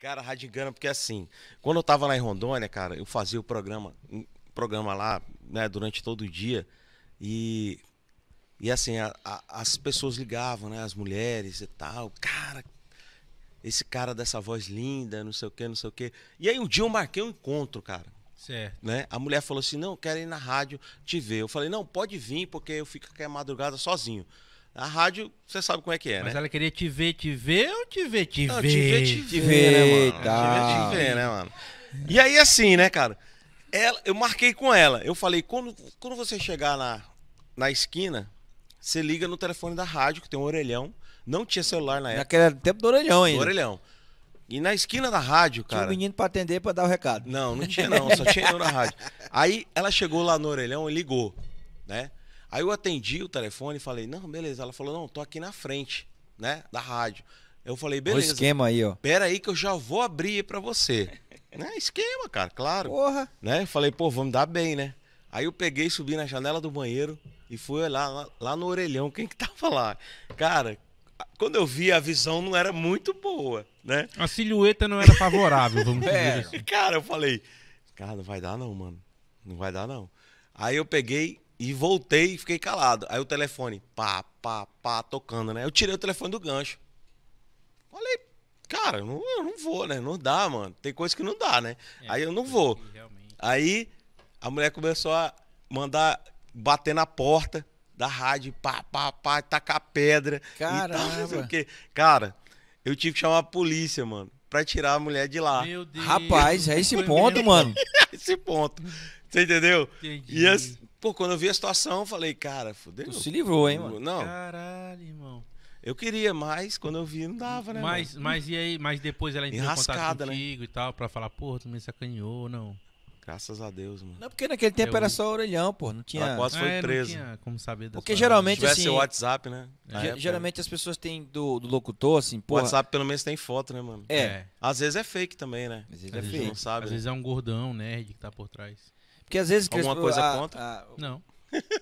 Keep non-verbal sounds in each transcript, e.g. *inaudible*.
Cara, Radigana, porque assim, quando eu tava lá em Rondônia, cara, eu fazia o programa, um programa lá, né, durante todo o dia. E, e assim, a, a, as pessoas ligavam, né, as mulheres e tal. Cara, esse cara dessa voz linda, não sei o quê, não sei o quê. E aí um dia eu marquei um encontro, cara. Certo. Né? A mulher falou assim: não, quero ir na rádio te ver. Eu falei: não, pode vir, porque eu fico aqui a madrugada sozinho. A rádio, você sabe como é que é, Mas né? Mas ela queria te ver, te ver ou te ver, te Não, ver? Te ver, te, ver, né, né mano? Te ver, te ah. ver, né, mano? E aí, assim, né, cara? Ela, eu marquei com ela. Eu falei, quando, quando você chegar na, na esquina, você liga no telefone da rádio, que tem um orelhão. Não tinha celular na época. Naquele tempo do orelhão hein Do orelhão. E na esquina da rádio, cara. Tinha um menino pra atender pra dar o recado. Não, não tinha não, só tinha eu na *laughs* rádio. Aí ela chegou lá no orelhão e ligou, né? Aí eu atendi o telefone e falei, não, beleza. Ela falou, não, tô aqui na frente, né, da rádio. Eu falei, beleza. O esquema aí, ó. Pera aí que eu já vou abrir para você. *laughs* né, esquema, cara, claro. Porra. Né, eu falei, pô, vamos dar bem, né? Aí eu peguei, subi na janela do banheiro e fui olhar lá, lá no orelhão quem que tava lá. Cara, quando eu vi, a visão não era muito boa, né? A silhueta não era favorável, vamos ver. *laughs* é, assim. Cara, eu falei, cara, não vai dar não, mano. Não vai dar não. Aí eu peguei, e voltei e fiquei calado. Aí o telefone, pá, pá, pá, tocando, né? Eu tirei o telefone do gancho. Falei, cara, eu não, eu não vou, né? Não dá, mano. Tem coisa que não dá, né? É, aí eu não vou. Realmente. Aí a mulher começou a mandar bater na porta da rádio, pá, pá, pá, tacar pedra. Caramba. E tal, Cara, eu tive que chamar a polícia, mano, pra tirar a mulher de lá. Meu Deus. Rapaz, é esse ponto, mano. *laughs* esse ponto. Você entendeu? Entendi. E as, pô, quando eu vi a situação, eu falei, cara, fudeu. Tu se livrou, hein, mano? Não. Caralho, irmão. Eu queria, mas quando eu vi não dava, né? Mas, mas e aí? Mas depois ela entrou em contato né? contigo né? e tal, pra falar, porra, tu me sacaneou, não. Graças a Deus, mano. Não, porque naquele tempo eu... era só orelhão, pô. Não tinha. Ela ah, quase foi é, preso. como saber das Porque geralmente. Se tivesse assim, o WhatsApp, né? É, geralmente as pessoas têm do, do locutor, assim, pô. WhatsApp pelo menos tem foto, né, mano? É. é. Às vezes é fake também, né? Às vezes é fake. Não sabe, às né? vezes é um gordão nerd que tá por trás. Porque às vezes. Alguma coisa a, conta? a... Não.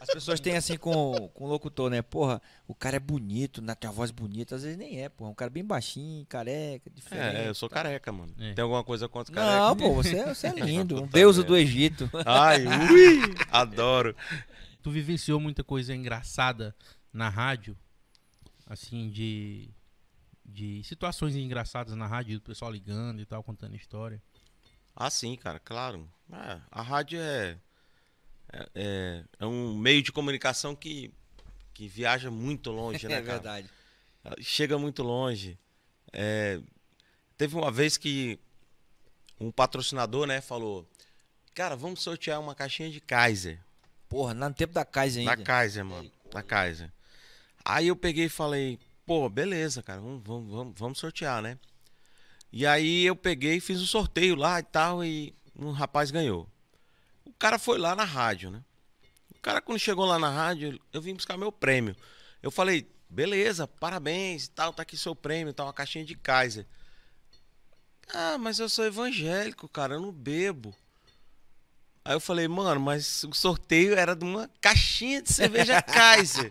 As pessoas têm assim com, com o locutor, né? Porra, o cara é bonito, na tem uma voz bonita, às vezes nem é, porra. Um cara bem baixinho, careca, diferente. É, eu sou tá? careca, mano. É. Tem alguma coisa contra os carecas? Não, pô, você, é, você é *laughs* lindo. Tá um deus do Egito. Ai, *laughs* ui, adoro. Tu vivenciou muita coisa engraçada na rádio? Assim, de, de situações engraçadas na rádio, do pessoal ligando e tal, contando história? Ah, sim, cara, claro. É, a rádio é é, é, é um meio de comunicação que, que viaja muito longe, *laughs* né, é cara? É verdade. Ah, chega muito longe. É, teve uma vez que um patrocinador, né, falou: Cara, vamos sortear uma caixinha de Kaiser. Porra, no tempo da Kaiser ainda. Da Kaiser, mano. Da Kaiser. Aí eu peguei e falei: Pô, beleza, cara, vamos, vamos, vamos sortear, né? E aí eu peguei, fiz um sorteio lá e tal, e um rapaz ganhou cara foi lá na rádio, né? O cara, quando chegou lá na rádio, eu vim buscar meu prêmio. Eu falei, beleza, parabéns e tal, tá aqui seu prêmio, tá uma caixinha de Kaiser. Ah, mas eu sou evangélico, cara, eu não bebo. Aí eu falei, mano, mas o sorteio era de uma caixinha de cerveja *laughs* Kaiser.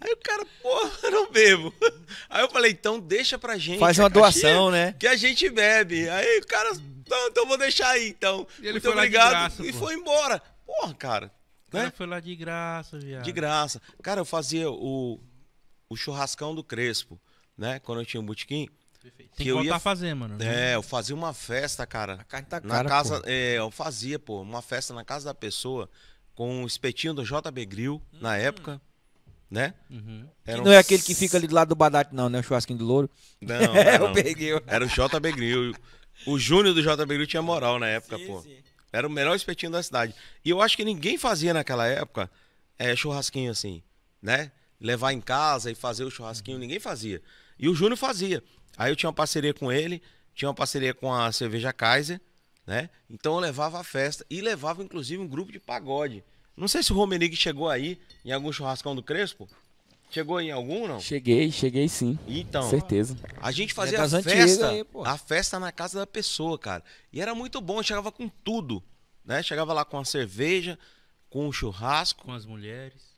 Aí o cara, porra, eu não bebo. *laughs* Aí eu falei, então deixa pra gente. Faz uma doação, né? Que a gente bebe. Aí o cara então, então vou deixar aí, então. E ele Muito foi obrigado. Graça, e pô. foi embora. Porra, cara. Né? cara foi lá de graça, viado. De graça. Cara, eu fazia o, o churrascão do Crespo, né? Quando eu tinha um botequim. Perfeito. Tem que, eu ia fazer, mano. Né? É, eu fazia uma festa, cara. A carne tá cara, na casa, é, eu fazia, pô, uma festa na casa da pessoa com o um espetinho do JB Grill hum. na época, né? Uhum. Um... não é aquele que fica ali do lado do Badate, não, né? O churrasquinho do louro. Não, não *laughs* eu peguei. Era o JB Grill. O Júnior do JB tinha moral na época, sim, pô. Sim. Era o melhor espetinho da cidade. E eu acho que ninguém fazia naquela época é, churrasquinho assim, né? Levar em casa e fazer o churrasquinho, uhum. ninguém fazia. E o Júnior fazia. Aí eu tinha uma parceria com ele, tinha uma parceria com a cerveja Kaiser, né? Então eu levava a festa e levava inclusive um grupo de pagode. Não sei se o Romenick chegou aí em algum churrascão do Crespo. Chegou em algum, não? Cheguei, cheguei sim. Então. Certeza. A gente fazia é a festa, aí, a festa na casa da pessoa, cara. E era muito bom, chegava com tudo, né? Chegava lá com a cerveja, com o churrasco. Com as mulheres.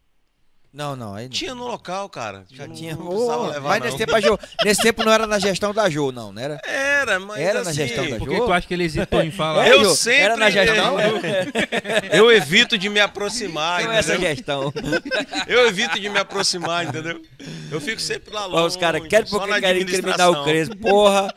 Não, não. Aí não. Tinha no local, cara. Já não, tinha. Não oh, levar, mas nesse tempo, jo, nesse tempo não era na gestão da Jo, não, né? era? Era, mas. Era assim, na gestão da Jo. Porque tu acha que ele hesitou em falar? eu jo, *laughs* sempre. Era na gestão? Eu, *laughs* eu evito de me aproximar. Não é essa gestão. *laughs* Eu evito de me aproximar, entendeu? Eu fico sempre lá longe. Ó, os caras querem porque querem incriminar o Crespo, porra.